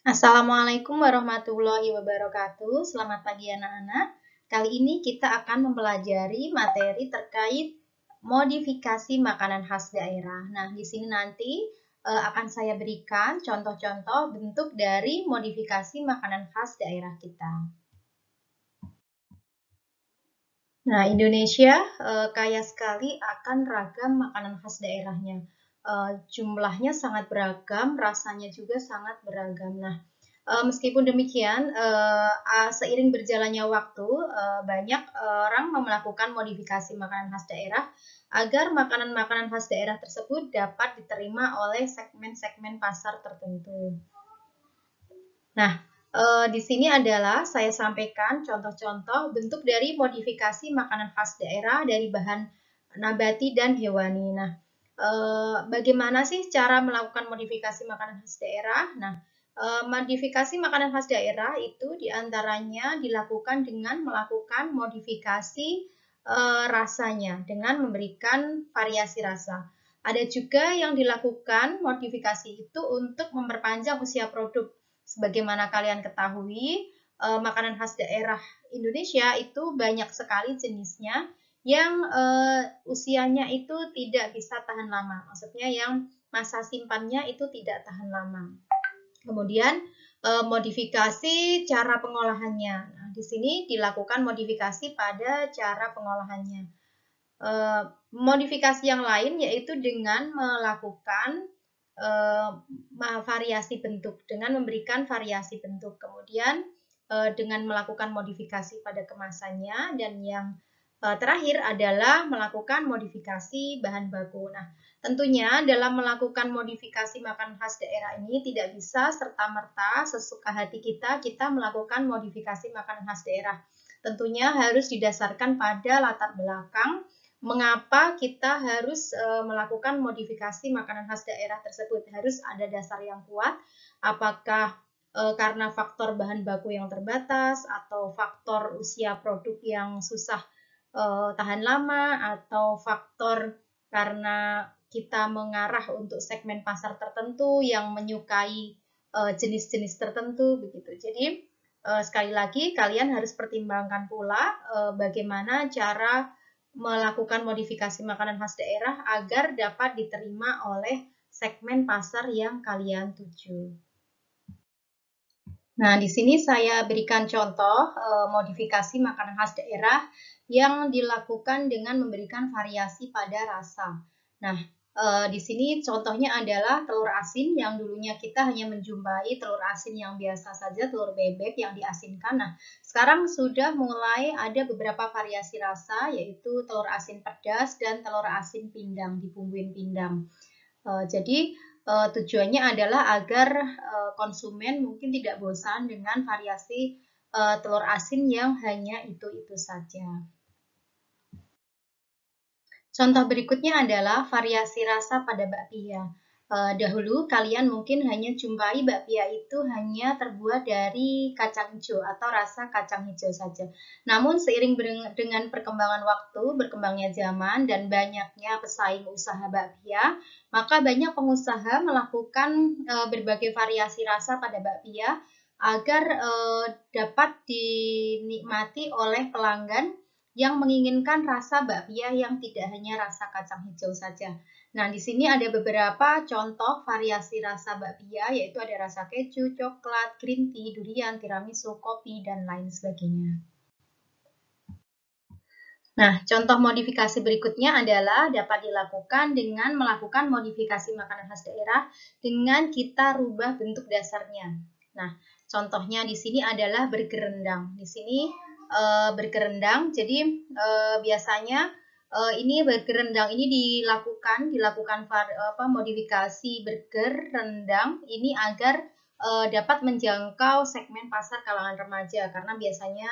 Assalamualaikum warahmatullahi wabarakatuh. Selamat pagi anak-anak. Kali ini kita akan mempelajari materi terkait modifikasi makanan khas daerah. Nah, di sini nanti eh, akan saya berikan contoh-contoh bentuk dari modifikasi makanan khas daerah kita. Nah, Indonesia eh, kaya sekali akan ragam makanan khas daerahnya. Eh, jumlahnya sangat beragam, rasanya juga sangat beragam. Nah, eh, meskipun demikian, eh, seiring berjalannya waktu, banyak orang melakukan modifikasi makanan khas daerah agar makanan-makanan khas daerah tersebut dapat diterima oleh segmen-segmen pasar tertentu. Nah, di sini adalah saya sampaikan contoh-contoh bentuk dari modifikasi makanan khas daerah dari bahan nabati dan hewani. Nah, Eh, bagaimana sih cara melakukan modifikasi makanan khas daerah? Nah, eh, modifikasi makanan khas daerah itu diantaranya dilakukan dengan melakukan modifikasi eh, rasanya dengan memberikan variasi rasa. Ada juga yang dilakukan modifikasi itu untuk memperpanjang usia produk. Sebagaimana kalian ketahui, makanan khas daerah Indonesia itu banyak sekali jenisnya yang uh, usianya itu tidak bisa tahan lama, maksudnya yang masa simpannya itu tidak tahan lama. Kemudian uh, modifikasi cara pengolahannya. Nah, di sini dilakukan modifikasi pada cara pengolahannya. Uh, modifikasi yang lain yaitu dengan melakukan variasi bentuk, dengan memberikan variasi bentuk. Kemudian dengan melakukan modifikasi pada kemasannya dan yang Eh, terakhir adalah melakukan modifikasi bahan baku. Nah, tentunya dalam melakukan modifikasi makanan khas daerah ini tidak bisa serta-merta sesuka hati kita kita melakukan modifikasi makanan khas daerah. Tentunya harus didasarkan pada latar belakang mengapa kita harus eh, melakukan modifikasi makanan khas daerah tersebut. Harus ada dasar yang kuat, apakah eh, karena faktor bahan baku yang terbatas atau faktor usia produk yang susah uh, tahan lama atau faktor karena kita mengarah untuk segmen pasar tertentu yang menyukai eh, jenis-jenis uh, tertentu begitu. Jadi uh, sekali lagi kalian harus pertimbangkan pula uh, bagaimana cara melakukan modifikasi makanan khas daerah agar dapat diterima oleh segmen pasar yang kalian tuju. Nah, di sini saya berikan contoh e, modifikasi makanan khas daerah yang dilakukan dengan memberikan variasi pada rasa. Nah, e, di sini contohnya adalah telur asin yang dulunya kita hanya menjumpai telur asin yang biasa saja, telur bebek yang diasinkan. Nah, sekarang sudah mulai ada beberapa variasi rasa yaitu telur asin pedas dan telur asin pindang, dibumbuin pindang. E, jadi, uh, tujuannya adalah agar uh, konsumen mungkin tidak bosan dengan variasi uh, telur asin yang hanya itu-itu saja. Contoh berikutnya adalah variasi rasa pada bakpia eh, dahulu kalian mungkin hanya jumpai bakpia itu hanya terbuat dari kacang hijau atau rasa kacang hijau saja. Namun seiring dengan perkembangan waktu, berkembangnya zaman dan banyaknya pesaing usaha bakpia, maka banyak pengusaha melakukan eh, berbagai variasi rasa pada bakpia agar eh, dapat dinikmati oleh pelanggan yang menginginkan rasa bakpia yang tidak hanya rasa kacang hijau saja. Nah, di sini ada beberapa contoh variasi rasa bakpia, yaitu ada rasa keju, coklat, green tea, durian, tiramisu, kopi, dan lain sebagainya. Nah, contoh modifikasi berikutnya adalah dapat dilakukan dengan melakukan modifikasi makanan khas daerah dengan kita rubah bentuk dasarnya. Nah, contohnya di sini adalah burger rendang. Di sini uh, eh, bergerendang. Jadi uh, biasanya uh, ini bergerendang ini dilakukan dilakukan var, apa modifikasi bergerendang ini agar uh, dapat menjangkau segmen pasar kalangan remaja karena biasanya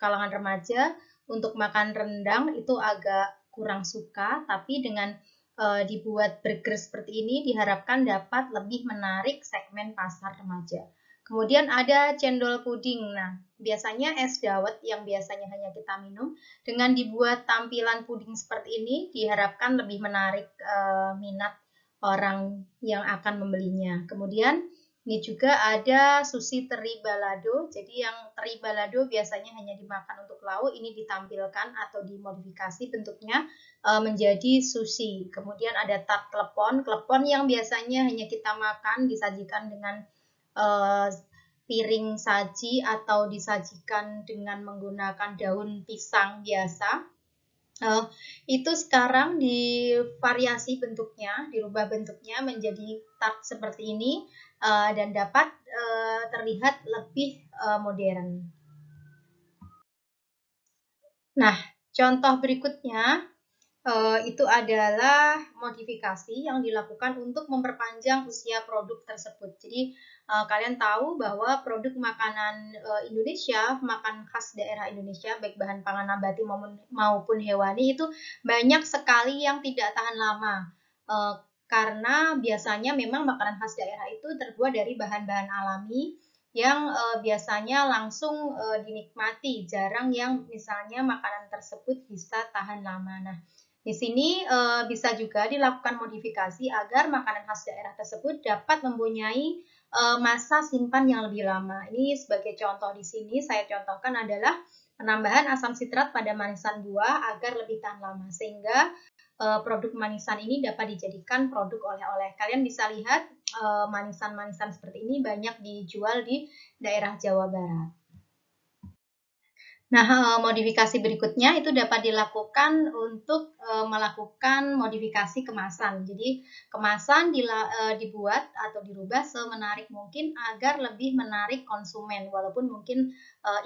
kalangan remaja untuk makan rendang itu agak kurang suka tapi dengan uh, dibuat burger seperti ini diharapkan dapat lebih menarik segmen pasar remaja. Kemudian ada cendol puding. Nah, biasanya es dawet yang biasanya hanya kita minum dengan dibuat tampilan puding seperti ini diharapkan lebih menarik e, minat orang yang akan membelinya. Kemudian ini juga ada sushi teri balado. Jadi yang teri balado biasanya hanya dimakan untuk lauk, ini ditampilkan atau dimodifikasi bentuknya e, menjadi sushi. Kemudian ada tart klepon. Klepon yang biasanya hanya kita makan disajikan dengan uh, piring saji atau disajikan dengan menggunakan daun pisang biasa. Uh, itu sekarang divariasi bentuknya, dirubah bentuknya menjadi tart seperti ini uh, dan dapat uh, terlihat lebih uh, modern. Nah, contoh berikutnya Eh, itu adalah modifikasi yang dilakukan untuk memperpanjang usia produk tersebut. Jadi eh, kalian tahu bahwa produk makanan eh, Indonesia, makan khas daerah Indonesia, baik bahan pangan nabati maupun, hewani itu banyak sekali yang tidak tahan lama. karena biasanya memang makanan khas daerah itu terbuat dari bahan-bahan alami yang biasanya langsung dinikmati, jarang yang misalnya makanan tersebut bisa tahan lama. Nah, di sini e, bisa juga dilakukan modifikasi agar makanan khas daerah tersebut dapat mempunyai e, masa simpan yang lebih lama. Ini sebagai contoh di sini saya contohkan adalah penambahan asam sitrat pada manisan buah agar lebih tahan lama sehingga eh, produk manisan ini dapat dijadikan produk oleh-oleh. Kalian bisa lihat manisan-manisan seperti ini banyak dijual di daerah Jawa Barat. Nah, eh, modifikasi berikutnya itu dapat dilakukan untuk eh, melakukan modifikasi kemasan. Jadi, kemasan eh, dibuat atau dirubah semenarik mungkin agar lebih menarik konsumen. Walaupun mungkin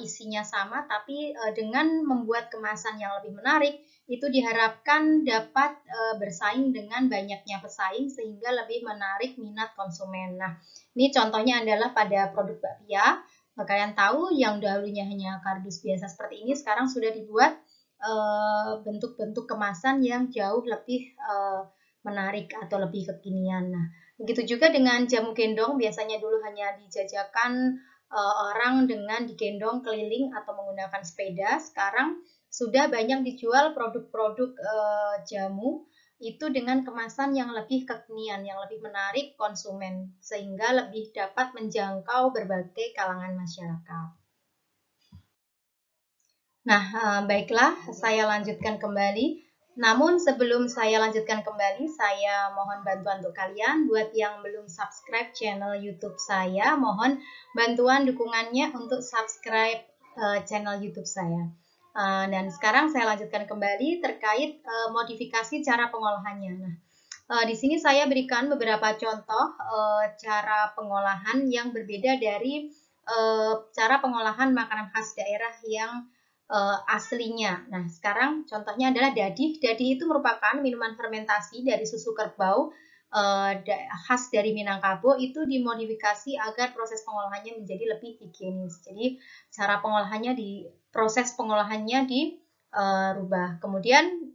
isinya sama, tapi dengan membuat kemasan yang lebih menarik, itu diharapkan dapat bersaing dengan banyaknya pesaing sehingga lebih menarik minat konsumen. Nah, ini contohnya adalah pada produk bakpia Kalian tahu yang dahulunya hanya kardus biasa seperti ini sekarang sudah dibuat eh, bentuk-bentuk kemasan yang jauh lebih eh, menarik atau lebih kekinian. Nah, begitu juga dengan jamu gendong biasanya dulu hanya dijajakan eh, orang dengan digendong keliling atau menggunakan sepeda. Sekarang sudah banyak dijual produk-produk jamu itu dengan kemasan yang lebih kekinian, yang lebih menarik konsumen, sehingga lebih dapat menjangkau berbagai kalangan masyarakat. Nah, eh, baiklah, saya lanjutkan kembali. Namun sebelum saya lanjutkan kembali, saya mohon bantuan untuk kalian buat yang belum subscribe channel YouTube saya, mohon bantuan dukungannya untuk subscribe eh, channel YouTube saya. Eh, dan sekarang saya lanjutkan kembali terkait eh, modifikasi cara pengolahannya. Nah, eh, di sini saya berikan beberapa contoh cara pengolahan yang berbeda dari cara pengolahan makanan khas daerah yang aslinya. Nah, sekarang contohnya adalah dadih. Dadih itu merupakan minuman fermentasi dari susu kerbau Eh, khas dari Minangkabau itu dimodifikasi agar proses pengolahannya menjadi lebih higienis. Jadi cara pengolahannya di proses pengolahannya dirubah. Kemudian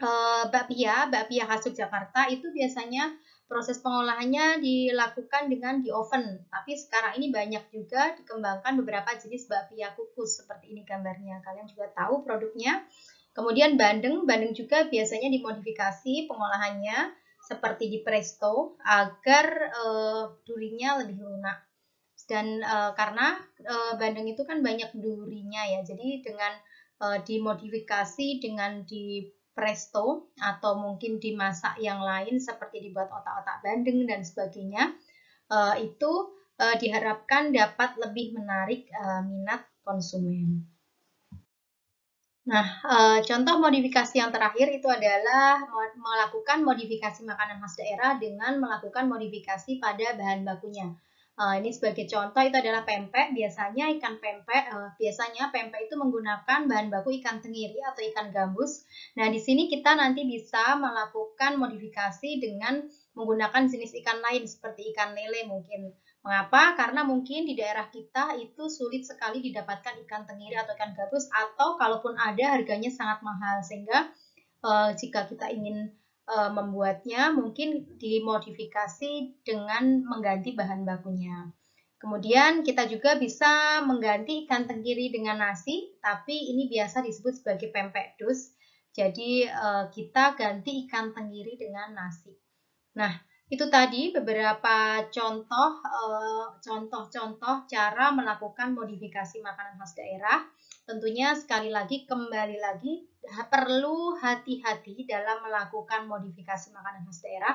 eh, bakpia, bakpia khas Jakarta itu biasanya proses pengolahannya dilakukan dengan di oven. Tapi sekarang ini banyak juga dikembangkan beberapa jenis bakpia kukus seperti ini gambarnya. Kalian juga tahu produknya. Kemudian bandeng, bandeng juga biasanya dimodifikasi pengolahannya seperti di Presto agar uh, durinya lebih lunak. Dan uh, karena uh, bandeng itu kan banyak durinya ya, jadi dengan uh, dimodifikasi dengan di Presto atau mungkin dimasak yang lain seperti dibuat otak-otak bandeng dan sebagainya, uh, itu uh, diharapkan dapat lebih menarik uh, minat konsumen. Nah, e, contoh modifikasi yang terakhir itu adalah melakukan modifikasi makanan khas daerah dengan melakukan modifikasi pada bahan bakunya. E, ini sebagai contoh itu adalah pempek. Biasanya ikan pempek, e, biasanya pempek itu menggunakan bahan baku ikan tenggiri atau ikan gambus. Nah, di sini kita nanti bisa melakukan modifikasi dengan menggunakan jenis ikan lain seperti ikan lele mungkin. Mengapa? Karena mungkin di daerah kita itu sulit sekali didapatkan ikan tenggiri atau ikan gabus atau kalaupun ada harganya sangat mahal sehingga eh, jika kita ingin eh, membuatnya mungkin dimodifikasi dengan mengganti bahan bakunya. Kemudian kita juga bisa mengganti ikan tenggiri dengan nasi, tapi ini biasa disebut sebagai pempek dus. Jadi eh, kita ganti ikan tenggiri dengan nasi. Nah, itu tadi beberapa contoh eh, contoh-contoh cara melakukan modifikasi makanan khas daerah. Tentunya sekali lagi kembali lagi perlu hati-hati dalam melakukan modifikasi makanan khas daerah.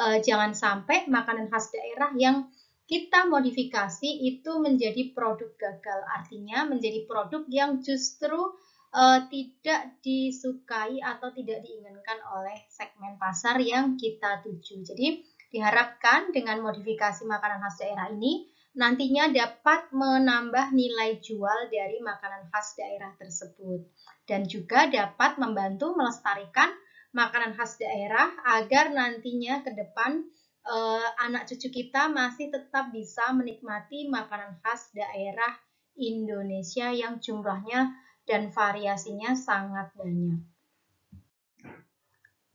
Eh, jangan sampai makanan khas daerah yang kita modifikasi itu menjadi produk gagal. Artinya menjadi produk yang justru eh, tidak disukai atau tidak diinginkan oleh segmen pasar yang kita tuju. Jadi Diharapkan dengan modifikasi makanan khas daerah ini, nantinya dapat menambah nilai jual dari makanan khas daerah tersebut dan juga dapat membantu melestarikan makanan khas daerah agar nantinya ke depan eh, anak cucu kita masih tetap bisa menikmati makanan khas daerah Indonesia yang jumlahnya dan variasinya sangat banyak.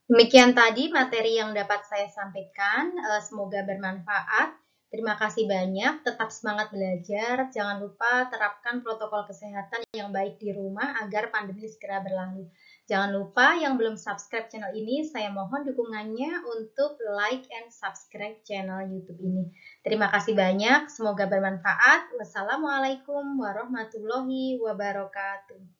Demikian tadi materi yang dapat saya sampaikan. Eh, semoga bermanfaat. Terima kasih banyak. Tetap semangat belajar. Jangan lupa terapkan protokol kesehatan yang baik di rumah agar pandemi segera berlalu. Jangan lupa yang belum subscribe channel ini, saya mohon dukungannya untuk like and subscribe channel YouTube ini. Terima kasih banyak. Semoga bermanfaat. Wassalamualaikum warahmatullahi wabarakatuh.